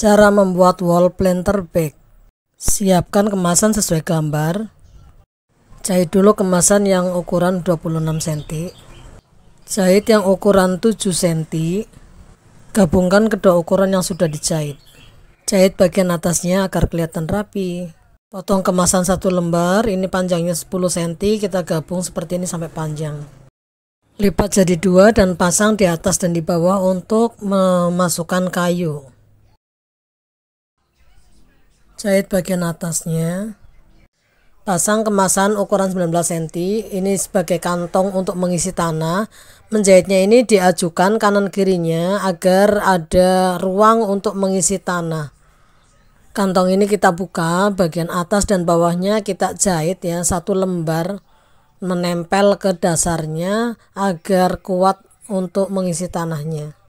Cara membuat wall planter bag Siapkan kemasan sesuai gambar Jahit dulu kemasan yang ukuran 26 cm Jahit yang ukuran 7 cm Gabungkan kedua ukuran yang sudah dijahit Jahit bagian atasnya agar kelihatan rapi Potong kemasan satu lembar, ini panjangnya 10 cm, kita gabung seperti ini sampai panjang Lipat jadi dua dan pasang di atas dan di bawah untuk memasukkan kayu jahit bagian atasnya pasang kemasan ukuran 19 cm ini sebagai kantong untuk mengisi tanah menjahitnya ini diajukan kanan kirinya agar ada ruang untuk mengisi tanah kantong ini kita buka bagian atas dan bawahnya kita jahit ya satu lembar menempel ke dasarnya agar kuat untuk mengisi tanahnya